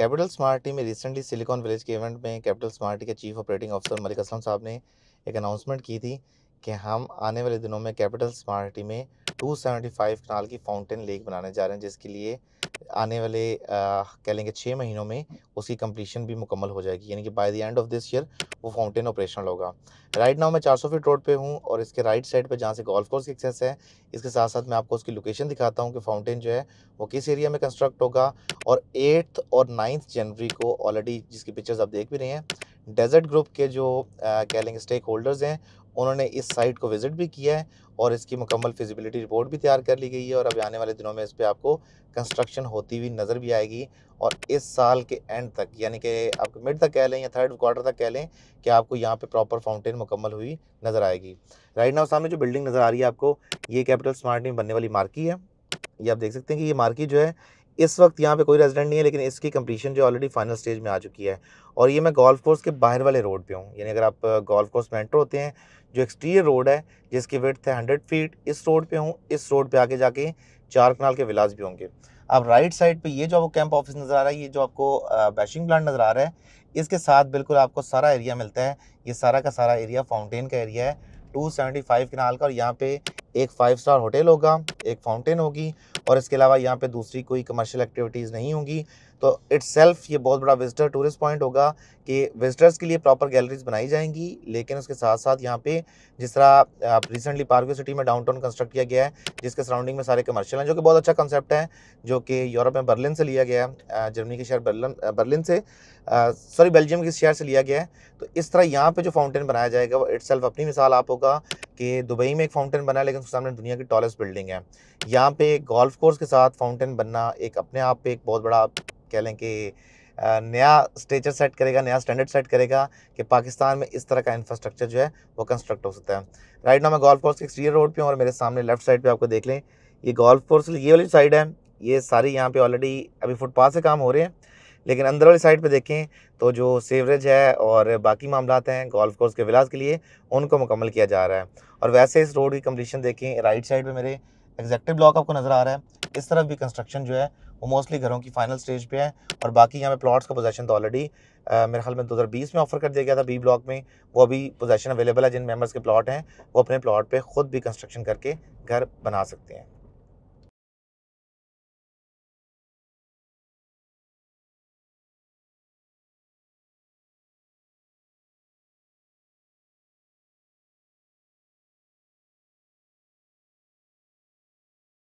capital Smarty में recently Silicon Village के event में कैपिटल स्मार्टी के chief operating officer Malik Aslam sahab ने एक अनाउंसमेंट की थी कि हम आने वाले दिनों में कैपिटल स्मार्ट सिटी में 275 कनाल की फाउंटेन लेक बनाने जा रहे हैं जिसके लिए आने वाले कह लेंगे छः महीनों में उसकी कंप्लीशन भी मुकम्मल हो जाएगी यानी कि by the end of this year वो फाउंटेन ऑपरेशनल होगा राइट नाउ मैं 400 फीट रोड पे हूँ और इसके राइट साइड पे जहाँ से गोल्फ कोर्स की एक्सेस है इसके साथ साथ मैं आपको उसकी लोकेशन दिखाता हूँ कि फाउंटेन जो है वो किस एरिया में कंस्ट्रक्ट होगा और एट्थ और नाइन्थ जनवरी को ऑलरेडी जिसकी पिक्चर्स आप देख भी रहे हैं डेजर्ट ग्रुप के जो कह लेंगे स्टेक होल्डर्स हैं उन्होंने इस साइट को विज़िट भी किया है और इसकी मुकम्मल फिजिबिलिटी रिपोर्ट भी तैयार कर ली गई है और अभी आने वाले दिनों में इस पर आपको कंस्ट्रक्शन होती हुई नज़र भी आएगी और इस साल के एंड तक यानी कि आप मिड तक कह लें या थर्ड क्वार्टर तक कह लें कि आपको यहाँ पे प्रॉपर फाउंटेन मुकम्मल हुई नज़र आएगी राइट नाउ सामने जो बिल्डिंग नज़र आ रही है आपको ये कैपिटल स्मार्ट में बनने वाली मार्की है ये आप देख सकते हैं कि ये मार्की जो है इस वक्त यहाँ पे कोई रेजिडेंट नहीं है लेकिन इसकी कंप्लीशन जो ऑलरेडी फाइनल स्टेज में आ चुकी है और ये मैं गोल्फ कोर्स के बाहर वाले रोड पे हूँ यानी अगर आप गोल्फ कोर्स में एंटर होते हैं जो एक्सटीरियर रोड है जिसकी विर्थ है हंड्रेड फीट इस रोड पर हूँ इस रोड पर आगे जाके चार कनाल के विलास भी होंगे अब राइट साइड पे ये जो आपको कैंप ऑफिस नज़र आ रहा है ये जो आपको बैशिंग प्लांट नज़र आ रहा है इसके साथ बिल्कुल आपको सारा एरिया मिलता है ये सारा का सारा एरिया फाउंटेन का एरिया है 275 कनाल का और यहाँ पे एक फाइव स्टार होटल होगा एक फाउंटेन होगी और इसके अलावा यहाँ पे दूसरी कोई कमर्शियल एक्टिविटीज़ नहीं होंगी तो इट्स ये बहुत बड़ा विजिटर टूरिस्ट पॉइंट होगा कि विजिटर्स के लिए प्रॉपर गैलरीज बनाई जाएंगी लेकिन उसके साथ साथ यहाँ पे जिस तरह आप रिसेंटली पार्को सिटी में डाउनटाउन कंस्ट्रक्ट किया गया है जिसके सराउंडिंग में सारे कमर्शियल हैं जो कि बहुत अच्छा कंसेप्ट है जो कि यूरोप में बर्लिन से लिया गया है जर्मनी के शहर बर्लिन बर्लिन से सॉरी बेल्जियम के शहर से लिया गया है तो इस तरह यहाँ पर जो फाउंटेन बनाया जाएगा वो इट्स अपनी मिसाल आप होगा कि दुबई में एक फाउंटेन बना लेकिन उसके सामने दुनिया की टॉलेस्ट बिल्डिंग है यहाँ पे गोल्फ कोर्स के साथ फाउंटेन बनना एक अपने आप पे एक बहुत बड़ा कह लें कि नया स्टेचर सेट करेगा नया स्टैंडर्ड सेट करेगा कि पाकिस्तान में इस तरह का इंफ्रास्ट्रक्चर जो है वो कंस्ट्रक्ट हो सकता है राइट ना मैं गोल्फ कोर्स के एक्सटीरियर रोड पर हूँ और मेरे सामने लेफ्ट साइड पर आपको देख लें ये गोल्फ कोर्स ये वाली साइड है ये सारी यहाँ पर ऑलरेडी अभी फुटपाथ से काम हो रहे हैं लेकिन अंदर वाली साइड पे देखें तो जो सेवरेज है और बाकी मामला हैं गोल्फ कोर्स के विलास के लिए उनको मुकम्मल किया जा रहा है और वैसे इस रोड की कम्पलीशन देखें राइट साइड पर मेरे एग्जैक्टिव ब्लॉक आपको नज़र आ रहा है इस तरफ भी कंस्ट्रक्शन जो है वो मोस्टली घरों की फाइनल स्टेज पे है और बाकी यहाँ पे प्लॉट्स का पोजेशन तो ऑलरेडी मेरे ख्याल में 2020 में ऑफर कर दिया गया था बी ब्लॉक में वो अभी पोजेशन अवेलेबल है जिन मेंबर्स के प्लॉट हैं वो अपने प्लॉट पे खुद भी कंस्ट्रक्शन करके घर बना सकते हैं